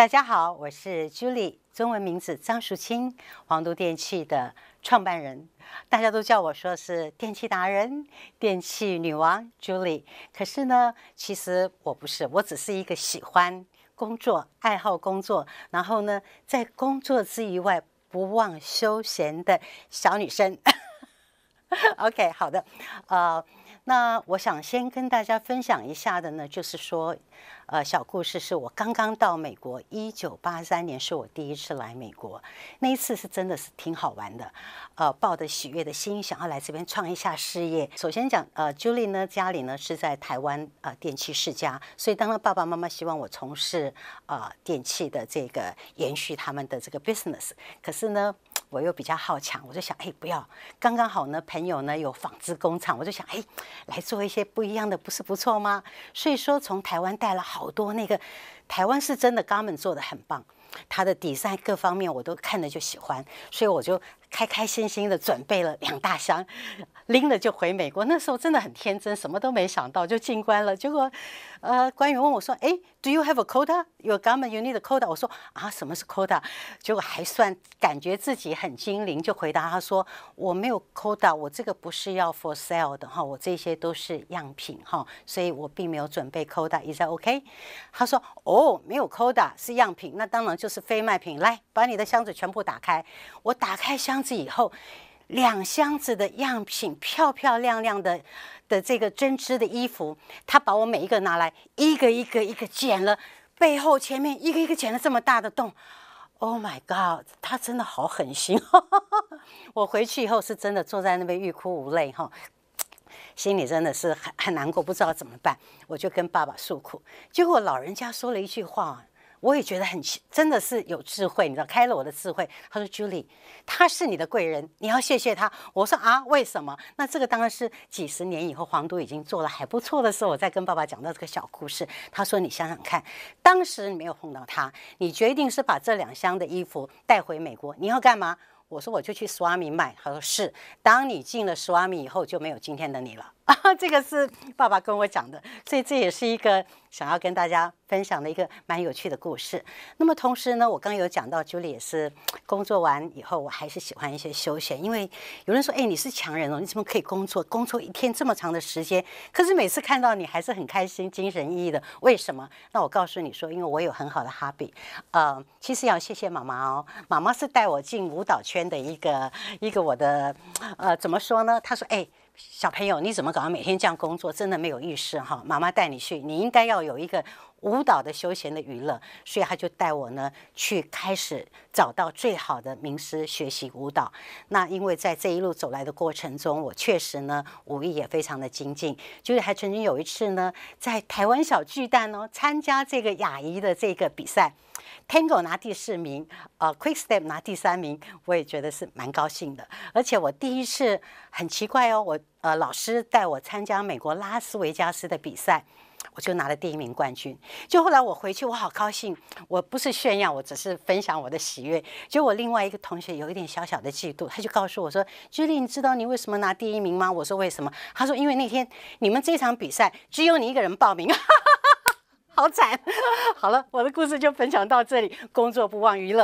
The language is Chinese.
大家好，我是 Julie，中文名字张淑清，黄都电器的创办人。大家都叫我说是电器达人、电器女王 Julie，可是呢，其实我不是，我只是一个喜欢工作、爱好工作，然后呢，在工作之余外不忘休闲的小女生。OK，好的，呃。那我想先跟大家分享一下的呢，就是说，呃，小故事是我刚刚到美国，一九八三年是我第一次来美国，那一次是真的是挺好玩的，呃，抱着喜悦的心想要来这边创一下事业。首先讲，呃，Julie 呢，家里呢是在台湾呃电器世家，所以当然爸爸妈妈希望我从事呃电器的这个延续他们的这个 business，可是呢。我又比较好强，我就想，哎，不要，刚刚好呢，朋友呢有纺织工厂，我就想，哎，来做一些不一样的，不是不错吗？所以说，从台湾带了好多那个，台湾是真的，g a m 他 n 做的很棒，它的底色各方面我都看着就喜欢，所以我就。开开心心的准备了两大箱，拎了就回美国。那时候真的很天真，什么都没想到就进关了。结果，呃，官员问我说：“哎，Do you have a quota? Your government, you need a quota?” 我说：“啊，什么是 quota？” 结果还算感觉自己很精灵，就回答他说：“我没有 quota，我这个不是要 for sale 的哈，我这些都是样品哈，所以我并没有准备 quota，Is that OK？” 他说：“哦，没有 quota 是样品，那当然就是非卖品。来，把你的箱子全部打开，我打开箱。”以后，两箱子的样品，漂漂亮亮的的这个针织的衣服，他把我每一个拿来，一个一个一个剪了，背后前面一个一个剪了这么大的洞。Oh my god！他真的好狠心。我回去以后是真的坐在那边欲哭无泪哈，心里真的是很很难过，不知道怎么办。我就跟爸爸诉苦，结果老人家说了一句话。我也觉得很奇，真的是有智慧，你知道，开了我的智慧。他说，Julie，他是你的贵人，你要谢谢他。我说啊，为什么？那这个当然是几十年以后，黄都已经做了还不错的时候，我再跟爸爸讲到这个小故事。他说，你想想看，当时你没有碰到他，你决定是把这两箱的衣服带回美国，你要干嘛？我说，我就去 Swami 买。他说是，当你进了 Swami 以后，就没有今天的你了。这个是爸爸跟我讲的，所以这也是一个想要跟大家分享的一个蛮有趣的故事。那么同时呢，我刚有讲到，Julie 也是工作完以后，我还是喜欢一些休闲，因为有人说，哎，你是强人哦，你怎么可以工作工作一天这么长的时间？可是每次看到你还是很开心、精神奕奕的，为什么？那我告诉你说，因为我有很好的 h o b b y 呃，其实要谢谢妈妈哦，妈妈是带我进舞蹈圈的一个一个我的，呃，怎么说呢？她说，哎。小朋友，你怎么搞？每天这样工作，真的没有意识哈！妈妈带你去，你应该要有一个舞蹈的休闲的娱乐。所以他就带我呢，去开始找到最好的名师学习舞蹈。那因为在这一路走来的过程中，我确实呢，舞艺也非常的精进。就是还曾经有一次呢，在台湾小巨蛋哦，参加这个雅仪的这个比赛。Tango 拿第四名，呃，Quickstep 拿第三名，我也觉得是蛮高兴的。而且我第一次很奇怪哦，我呃老师带我参加美国拉斯维加斯的比赛，我就拿了第一名冠军。就后来我回去，我好高兴，我不是炫耀，我只是分享我的喜悦。就我另外一个同学有一点小小的嫉妒，他就告诉我说：“Julie，你知道你为什么拿第一名吗？”我说：“为什么？”他说：“因为那天你们这场比赛只有你一个人报名。”好惨！好了，我的故事就分享到这里。工作不忘娱乐。